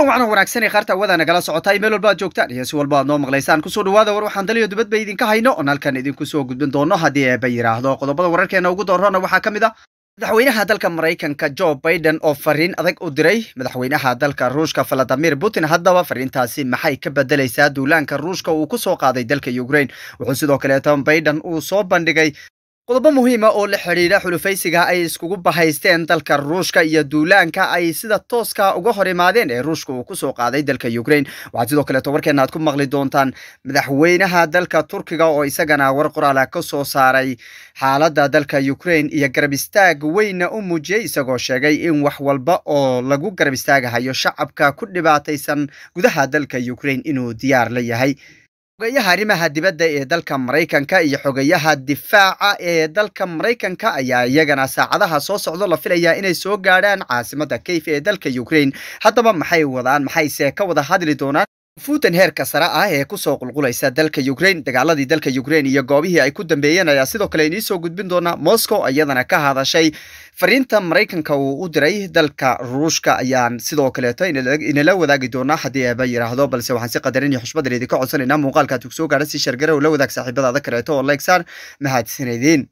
kulan waxaana wanaagsan ee qaarta awada nagala socotaay meel walba ad joogtaan heesi walba aad noo maqlaysaan kusoo dhawaada war waxaan daliyo dibadba idinka hayno oon halkan idinku soo gudbin doono haddii eeba yidhaahdo qodobada wararkeena ugu doorana waxaa ka mid a ah madaxweynaha dalka maraykanka jo baiden oo fariin adag u diray madaxweynaha dalka ruushka valadimir putin haddaba fariintaasi maxay ka bedelaysaa duulaanka ruushka uu ku soo qaaday dalka ukrain wuxuu sidoo kaleeto baiden uu soo bandhigay qodobo muhiima oo la xidhiidha xulufaysiga ay iskugu bahaysteen dalka ruushka iyo duulaanka ay sida tooska uga hor imaadeen ee ruushka uu kusoo qaaday dalka ukrain waxaad sidoo kaleeto warkeena aad ku maqli doontaan madaxweynaha dalka turkiga oo isagana war qoraala kasoo saaray xaaladda dalka ukrain iyo garab istaag weyna u muujiyey isagoo sheegay in wax walba oo lagu garab istaagahayo shacabka ku dhibaataysan gudaha dalka ukrain inuu diyaar la yahay xogayaha arrimaha dibadda ee dalka Maraykanka iyo xogayaha difaaca ee dalka Maraykanka ayaa iyagana saacadaha soo socdo la filayaa inay soo gaadhaan caasimadda Kiev ee dalka ukrain haddaba maxay wadaan maxayse ka wada hadli doonaan fuutan heerka sare ah ee kusoo qulqulaysa dalka ukrain dagaaladii dalka ukrain iyo goobihii ay ku dambeeyeen ayaa sidoo kale inii soo gudbin doonaa moscow iyadana ka hadashay fariinta maraykanka uu u diray dalka ruushka ayaan sidoo kaleeto inala wadaagi doonaa haddii eeba yidhaahdo balse waxaan si qadarin iyo xushmadan idinka codsanayna muuqaalka adugsoo gaadha si shargarow la wadaag saaxiibadaada kaleeto oo laegsaan mahadsanediin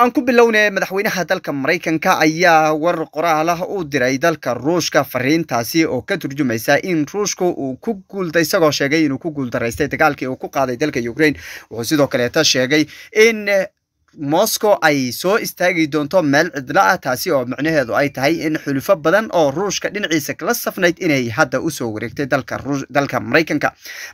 aan ku bilowne madaxweynaha dalka maraykanka ayaa war qoraalah u diray dalka ruushka fariintaasi oo ka turjumaysa in ruushka uu ku guulda isagoo sheegay inuu ku guuldaraystay dagaalkii uu ku qaaday dalka ukraine wuxuu sidoo kaleeta sheegay in moscow ay soo istaagi doonto meel cidlo ah taasi oo micnaheedu ay tahay in xulufo badan oo ruushka dhinaciisa kala safnayd inay hadda usoo wareegtay dalka maraykanka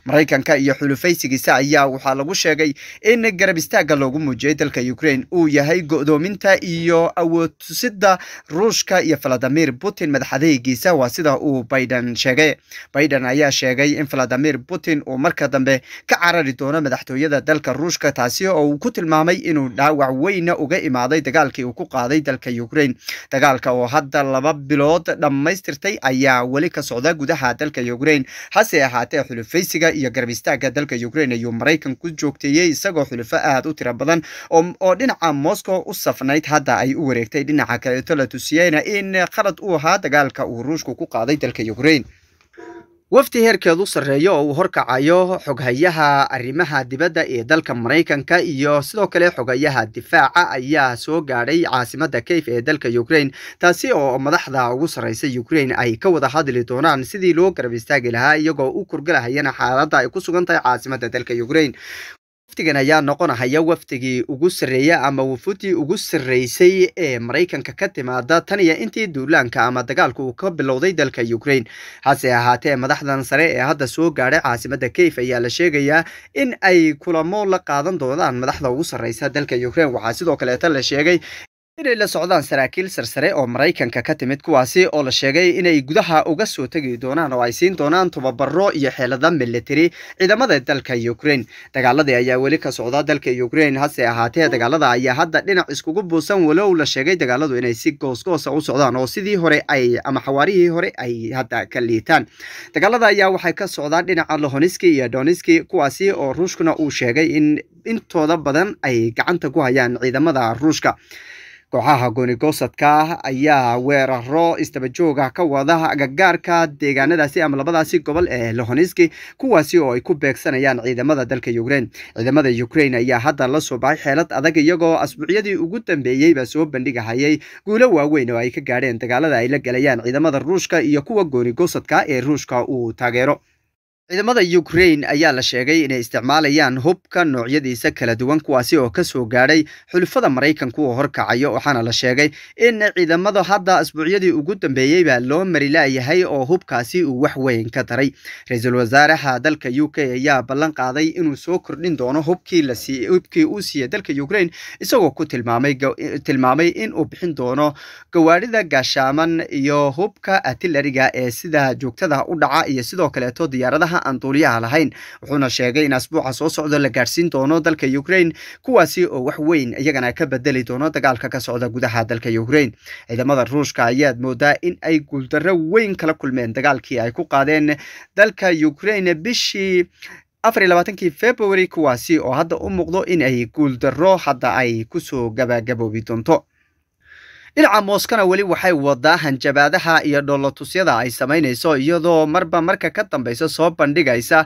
maraykanka iyo xulufaysigiisa ayaa waxaa lagu sheegay in garab istaaga loogu muujiyey dalka ukraine uu yahay go'doominta iyo awoodtusida ruushka iyo valadimir putin madaxadeygiisa waa sida uu biden sheegay biden ayaa sheegay in valadimir putin uu marka dambe ka carari doono madaxtooyada dalka ruushka taasi oo uu ku tilmaamay inuu ahaa weyna uga imaaday dagaalkii uu ku qaaday dalka ukrain dagaalka oo hadda laba bilood dhammaystirtay ayaa weli ka socda gudaha dalka ukrain hase ahaatee xulufaysiga iyo garab istaagga dalka ukrain ayuu maraykan ku joogteeyey isagoo xulufo aad u tira badan oo dhinaca moscow u safnayd hadda ay u wareegtay dhinaca kaleeto la tusiyeyna in qalad u ahaa dagaalka uu ruushku ku qaaday dalka ukrain wafdi heerkeed u sarreeya oo uu horkacayo xoghayaha arrimaha dibadda ee dalka maraykanka iyo sidoo kale xoghayaha difaaca ayaa soo gaadhay caasimadda kayf ee dalka ukrein taasi oo madaxda ugu sarreysa ukraine ay ka wada hadli doonaan sidii loo garab istaagi lahaa iyagoo u kurgalahayana xaaladda ay ku sugan tahay caasimadda dalka ukraine wafdigan ayaa noqonahaya wafdigii ugu sarreeya ama wafuddii ugu sarreysay ee maraykanka ka timaada tan iyo intii duulaanka ama dagaalka uu ka bilowday dalka ukrain hase ahaatee madaxdan sare ee hadda soo gaadhay caasimadda kayf ayaa la sheegayaa in ay kulamo la qaadan doonaan madaxda ugu sarreysa dalka ukrain waxaa sidoo kaleeta la sheegay inay la socdaan saraakiil sarsare oo maraykanka ka timid kuwaasi oo la sheegay inay gudaha uga soo tegi doonaan oo ay siin doonaan tobabaro iyo xeelada militari ciidamada dalka ukrain dagaaladii ayaa weli ka socda dalka ukrain hase ahaatee dagaalada ayaa hadda dhinac iskugu buusan walow la sheegay dagaaladu inay si goosgoosa ah u socdaan oo sidii hore ay ama xawaarihii hore ay hadda ka liitaan dagaalada ayaa waxay ka socdaan dhinaca lohoniski iyo doniski kuwaasi oo ruushkuna uu sheegay in intooda badan ay gacanta ku hayaan ciidamada ruushka kooxaha goonigosadka ah ayaa weeraro istabajooga ka wada agagaarka deegaanadaasi ama labadaasi gobol ee lohoniski kuwaasi oo ay ku beegsanayaan ciidamada dalka ukrein ciidamada ukrein ayaa hadda la soo baxay xeelad adag iyagoo asbuucyadii ugu dambeeyeyba soo bandhigahayay guulo waaweyn oo ay ka gaadheen dagaalada ay la galayaan ciidamada ruushka iyo kuwa goonigosadka ee ruushka uu taageero ciidamada ukraine ayaa la sheegay inay isticmaalayaan hubka noocyadiisa kala duwan kuwaasi oo kasoo gaadhay xulufada maraykanku oo horkacayo waxaana la sheegay in ciidamada hadda asbuucyadii ugu dambeeyey baa loo mari laayahay oo hubkaasi uu wax weyn ka daray ra-iisul wasaaraha dalka u k ayaa ballan qaaday inuu soo kordhin doono hubkii uu siiyey dalka ukraine isagoo ku tilmaamay in uu bixin doono gawaadhida gaashaaman iyo hubka atilariga ee sida joogtada u dhaca iyo sidoo kaleeto diyaaradaha kooxaha aan duuliyaha lahayn wuxuuna sheegay in asbuuca soo socda la gaadhsiin doono dalka ukrain kuwaasi oo wax weyn iyagana ka bedeli doono dagaalka ka socda gudaha dalka ukrain ciidamada ruushka ayaad moodaa in ay guuldarro weyn kala kulmeen dagaalkii ay ku qaadeen dalka ukrain bishii afariy labaatankii february kuwaasi oo hadda u muuqdo in ay guuldaro hadda ay kusoo gabagaboobi doonto dhinaca mooskana weli waxay wadaa hanjabaadaha iyo dhoolotusyada ay samaynayso iyadoo marba marka ka dambaysa soo bandhigaysa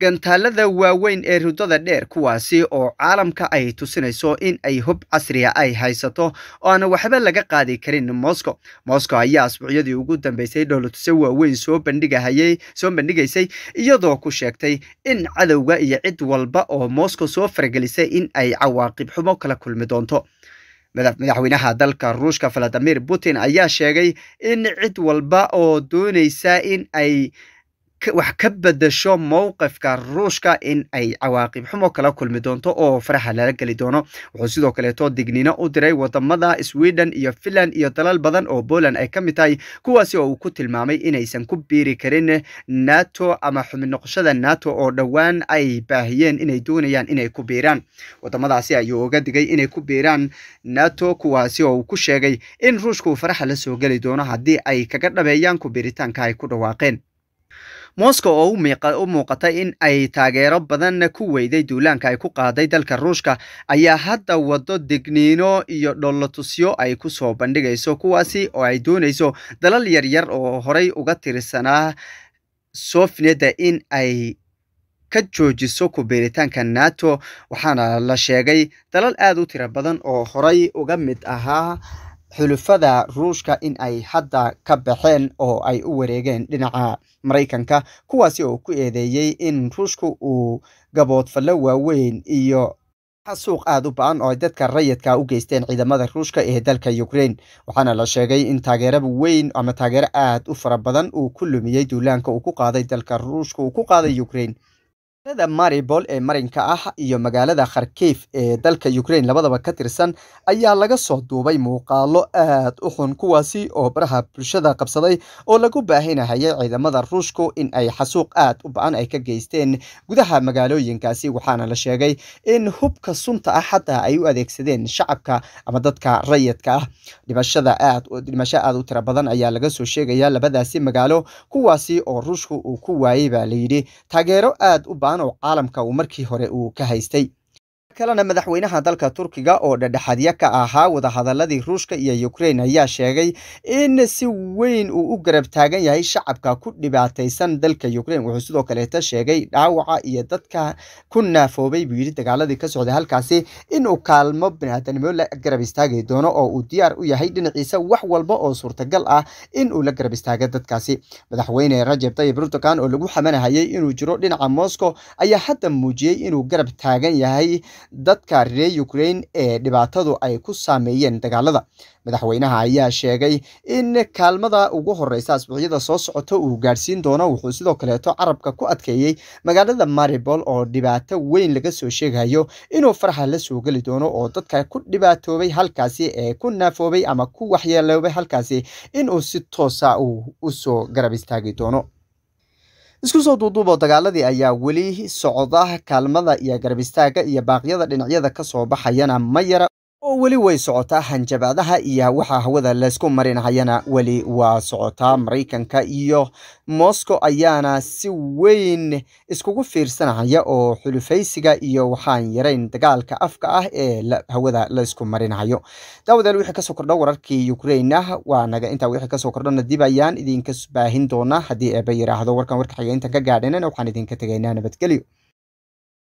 gantaalada waaweyn ee rudada dheer kuwaasi oo caalamka ay tusinayso in ay hub casriya ah ay haysato oo aan waxba laga qaadi karin moscow moscow ayaa asbuucyadii ugu dambeysay dhoolotusyo waaweyn soo bandhigahayey soo bandhigaysay iyadoo ku sheegtay in cadowga iyo cid walba oo moscow soo faragelisay in ay cawaaqib xumo kala kulmi doonto madaxweynaha dalka ruushka valadimir putin ayaa sheegay in cid walba oo dooneysa in ay wax ka bedesho mowqifka ruushka in ay cawaaqib xumo kala kulmi doonto oo faraxa lala geli doono wuxuu sidoo kaleeto digniino u diray wadamada sweden iyo finland iyo dalal badan oo boland ay ka mid tahay kuwaasi oo uu ku tilmaamay inaysan ku biiri karin nato ama xubin nato oo dhowaan ay baahiyeen inay doonayaan inay ku biiraan wadamadaasi ayuu uga digay inay ku biiraan nato kuwaasi oo uu ku sheegay in ruushka uu faraxa la soo geli doono haddii ay kaga dhabeeyaan ku biiritaanka ay ku dhawaaqeen moscow oo u muuqata in ay taageero badan ku weyday duulaanka ay ku qaaday dalka ruushka ayaa hadda waddo degniino iyo dholotusyo ay ku soo bandhigayso kuwaasi oo ay doonayso dalal yaryar oo horay uga tirsanaa sofnida in ay ka joojiso ku biiritaanka nato waxaana la sheegay dalal aad u tiro badan oo horay uga mid ahaa xulufada ruushka in ay hadda ka baxeen oo ay u wareegeen dhinaca maraykanka kuwaasi oo ku eedeeyey in ruushku uu gaboodfallo waaweyn iyo suuq aad u ba-an oo ay dadka rayadka u geysteen ciidamada ruushka ee dalka ukrein waxaana la sheegay in taageero weyn ama taageero aad u fara badan uu ku lumiyey duulaanka uu ku qaaday dalka ruushka uu ku qaaday ukrain magaalada maribol ee marinka ah iyo magaalada kharkiif ee dalka ukraine labadaba ka tirsan ayaa laga soo duubay muuqaalo aad u xun kuwaasi oo baraha bulshada qabsaday oo lagu baahinahayay ciidamada ruushku in ay xasuuq aad u ba-an ay ka geysteen gudaha magaalooyinkaasi waxaana la sheegay in hubka sunta ah xataa ay u adeegsadeen shacabka ama dadka rayidka ah dhimasho aad u tira badan ayaa laga soo sheegaya labadaasi magaalo kuwaasi oo ruushku uu ku waayey baa layidhi taageero aad u baan la'aan oo caalamka uu markii hore uu ka haystay kalena madaxweynaha dalka turkiga oo dhadhexadya ka ahaa wadahadaladii ruushka iyo ukrein ayaa sheegay in si weyn uu u garab taagan yahay shacabka ku dhibaataysan dalka ukrein wuxuu sidoo kaleeta sheegay dhaawaca iyo dadka ku naafoobay buu yidhi dagaaladii ka socday halkaasi inuu kaalmo biniaadanimo la garab istaagi doono oo uu diyaar u yahay dhinaciisa wax walba oo suurtagal ah inuu la garab istaago dadkaasi madaxweyne rajeb tayib erdogan oo lagu xamanahayay inuu jiro dhinaca moscow ayaa hadda muujiyey inuu garab taagan yahay dadka reer ukrain ee dhibaatadu ay ku saameeyeen dagaalada madaxweynaha ayaa sheegay in kaalmada ugu horeysa asbuucyada soo socota uu gaadhsiin doono wuxuu sidoo kaleeto carabka ku adkeeyey magaalada maribol oo dhibaato weyn laga soo sheegayo inuu faraxa la soo geli doono oo dadka ku dhibaatoobay halkaasi ee ku naafoobay ama ku waxyeeloobay halkaasi inuu si toosa u soo garab istaagi doono isku soo duuduubo dagaaladii ayaa weli socda kaalmada iyo garab istaagga iyo baaqyada dhinacyada ka soo baxayana ma yara oo weli way socotaa hanjabaadaha iyo waxaa hawada laysku marinahayana weli waa socotaa maraykanka iyo moscow ayaana si weyn iskugu fiirsanahaya oo xulufaysiga iyo waxaan yarayn dagaalka afka ah ee hawada laysku marinahayo daawadeel wixii kasoo kordha wararkii ukrain ukraina ah, waanaga intaa wixii kasoo kordhana dib ayaan idinka baahin doonaa haddii eeba yiraahdo warkan warka xigeentan ka gaadheenana waxaan idinka tegaynaa nabadgelyo